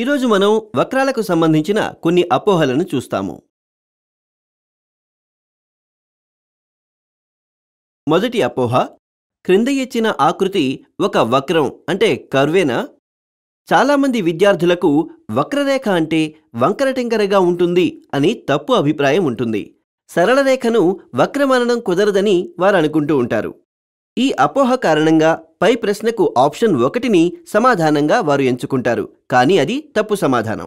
ఈరోజు మనం వక్రాలకు సంబంధించిన కొన్ని అపోహలను చూస్తాము మొదటి అపోహ క్రింద ఇచ్చిన ఆకృతి ఒక వక్రం అంటే కర్వేనా చాలామంది విద్యార్థులకు వక్రరేఖ అంటే వంకరటింకరగా ఉంటుంది అని తప్పు అభిప్రాయం ఉంటుంది సరళ రేఖను వక్రమనడం కుదరదని వారు అనుకుంటూ ఉంటారు ఈ అపోహ కారణంగా పై ప్రశ్నకు ఆప్షన్ ఒకటిని సమాధానంగా వారు ఎంచుకుంటారు కానీ అది తప్పు సమాధానం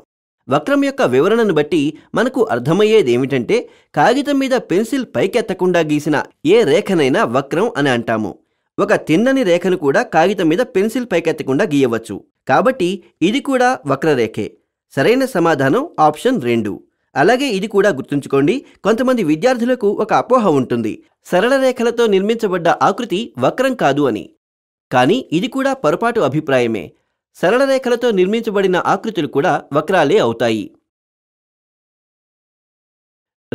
వక్రం యొక్క వివరణను బట్టి మనకు అర్థమయ్యేది ఏమిటంటే కాగితం మీద పెన్సిల్ పైకెత్తకుండా గీసిన ఏ రేఖనైనా వక్రం అని అంటాము ఒక తిన్నని రేఖను కూడా కాగితం మీద పెన్సిల్ పైకెత్తకుండా గీయవచ్చు కాబట్టి ఇది కూడా వక్రరేఖే సరైన సమాధానం ఆప్షన్ రెండు అలాగే ఇది కూడా గుర్తుంచుకోండి కొంతమంది విద్యార్థులకు ఒక అపోహ ఉంటుంది సరళ రేఖలతో నిర్మించబడ్డ ఆకృతి వక్రం కాదు అని కానీ ఇది కూడా పొరపాటు అభిప్రాయమే సరళ రేఖలతో నిర్మించబడిన ఆకృతులు కూడా వక్రాలే అవుతాయి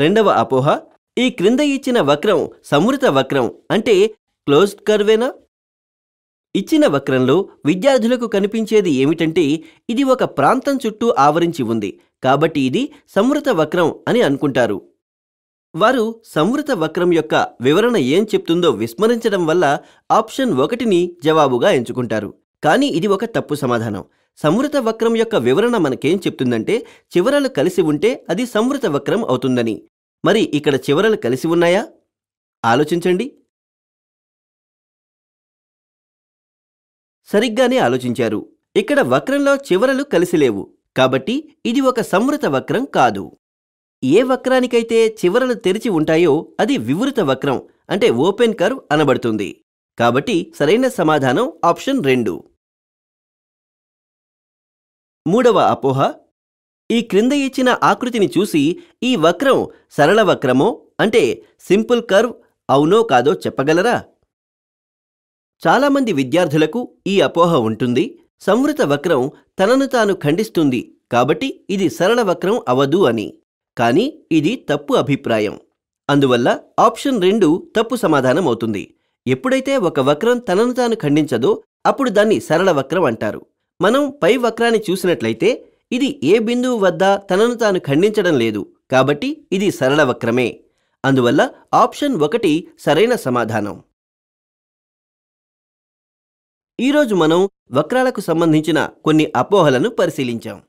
రెండవ అపోహ ఈ క్రింద ఇచ్చిన వక్రం సమృత వక్రం అంటే క్లోజ్డ్ కర్వేనా ఇచ్చిన వక్రంలో విద్యార్థులకు కనిపించేది ఏమిటంటే ఇది ఒక ప్రాంతం చుట్టూ ఆవరించి ఉంది కాబట్టి ఇది సమృత వక్రం అని అనుకుంటారు వారు సంవృత వక్రం యొక్క వివరణ ఏం చెప్తుందో విస్మరించడం వల్ల ఆప్షన్ ఒకటిని జవాబుగా ఎంచుకుంటారు కానీ ఇది ఒక తప్పు సమాధానం సంవృత వక్రం యొక్క వివరణ మనకేం చెప్తుందంటే చివరలు కలిసి ఉంటే అది సంవృత వక్రం అవుతుందని మరి ఇక్కడ చివరలు కలిసి ఉన్నాయా ఆలోచించండి సరిగ్గానే ఆలోచించారు ఇక్కడ వక్రంలో చివరలు కలిసిలేవు కాబట్టి ఇది ఒక సంవృత వక్రం కాదు ఏ వక్రానికైతే చివరలు తెరిచి ఉంటాయో అది వివృత వక్రం అంటే ఓపెన్ కర్వ్ అనబడుతుంది కాబట్టి సరైన సమాధానం ఆప్షన్ రెండు మూడవ అపోహ ఈ క్రింద ఇచ్చిన ఆకృతిని చూసి ఈ వక్రం సరళ వక్రమో అంటే సింపుల్ కర్వ్ అవునో కాదో చెప్పగలరా చాలామంది విద్యార్థులకు ఈ అపోహ ఉంటుంది సంవృత వక్రం తనను తాను ఖండిస్తుంది కాబట్టి ఇది సరళ వక్రం అవదు అని కానీ ఇది తప్పు అభిప్రాయం అందువల్ల ఆప్షన్ రెండు తప్పు సమాధానం అవుతుంది ఎప్పుడైతే ఒక వక్రం తనను తాను ఖండించదో అప్పుడు దాన్ని సరళ వక్రం అంటారు మనం పై వక్రాన్ని చూసినట్లయితే ఇది ఏ బిందువు వద్ద తనను తాను ఖండించడం లేదు కాబట్టి ఇది సరళ వక్రమే అందువల్ల ఆప్షన్ ఒకటి సరైన సమాధానం ఈరోజు మనం వక్రాలకు సంబంధించిన కొన్ని అపోహలను పరిశీలించాం